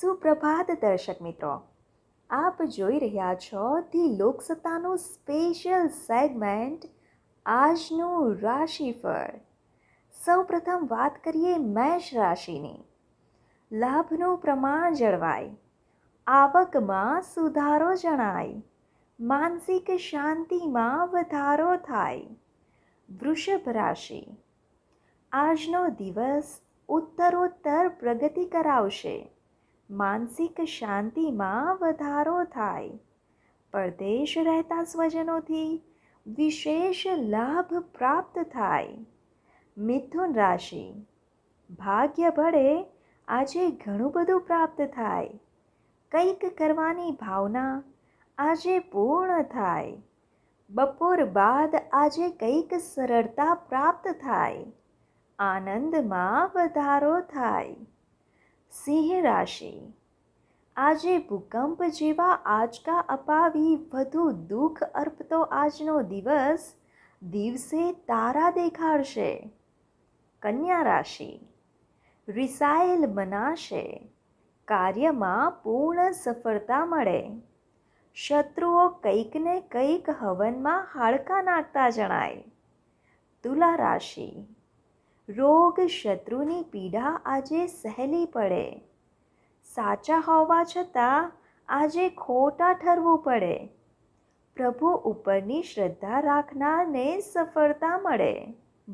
સુપ્રભાત દર્શક મિત્રો આપ જોઈ રહ્યા છો ધી લોકસત્તાનું સ્પેશિયલ સેગમેન્ટ આજનું રાશિફળ સૌપ્રથમ વાત કરીએ મેષ રાશિની લાભનું પ્રમાણ જળવાય આવકમાં સુધારો જણાય માનસિક શાંતિમાં વધારો થાય વૃષભ રાશિ આજનો દિવસ ઉત્તરોત્તર પ્રગતિ કરાવશે માનસિક શાંતિમાં વધારો થાય પરદેશ રહેતા સ્વજનોથી વિશેષ લાભ પ્રાપ્ત થાય મિથુન રાશિ ભાગ્ય ભળે આજે ઘણું બધું પ્રાપ્ત થાય કંઈક કરવાની ભાવના આજે પૂર્ણ થાય બપોર બાદ આજે કંઈક સરળતા પ્રાપ્ત થાય આનંદમાં વધારો થાય સિંહ રાશિ આજે ભૂકંપ જેવા આંચકા અપાવી વધુ દુઃખ અર્પતો આજનો દિવસ દિવસે તારા દેખાડશે કન્યા રાશિ રિસાયેલ મનાશે કાર્યમાં પૂર્ણ સફળતા મળે શત્રુઓ કંઈક ને કંઈક હવનમાં હાડકા નાખતા જણાય તુલા રાશિ રોગ શત્રુની પીડા આજે સહેલી પડે સાચા હોવા છતાં આજે ખોટા ઠરવું પડે પ્રભુ ઉપરની શ્રદ્ધા રાખનારને સફળતા મળે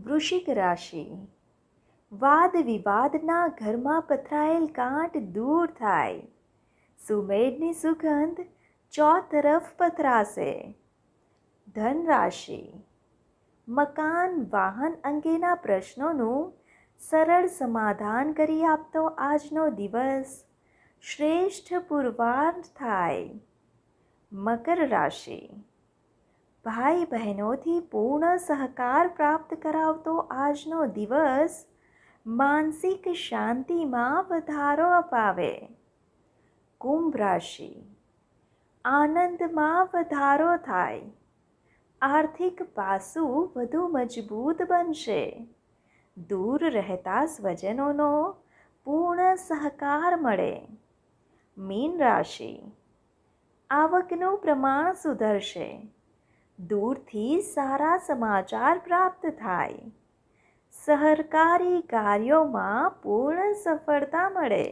વૃશ્ચિક રાશિ વાદ વિવાદના ઘરમાં પથરાયેલ ગાંઠ દૂર થાય સુમેરની સુગંધ ચો તરફ પથરાશે ધન રાશિ મકાન વાહન અંગેના પ્રશ્નોનું સરળ સમાધાન કરી આપતો આજનો દિવસ શ્રેષ્ઠ પુરવાર થાય મકર રાશિ ભાઈ બહેનોથી પૂર્ણ સહકાર પ્રાપ્ત કરાવતો આજનો દિવસ માનસિક શાંતિમાં વધારો અપાવે કુંભ રાશિ આનંદમાં વધારો થાય આર્થિક પાસું વધુ મજબૂત બનશે દૂર રહેતા સ્વજનોનો પૂર્ણ સહકાર મળે મીન રાશિ આવકનું પ્રમાણ સુધરશે દૂરથી સારા સમાચાર પ્રાપ્ત થાય સહકારી કાર્યોમાં પૂર્ણ સફળતા મળે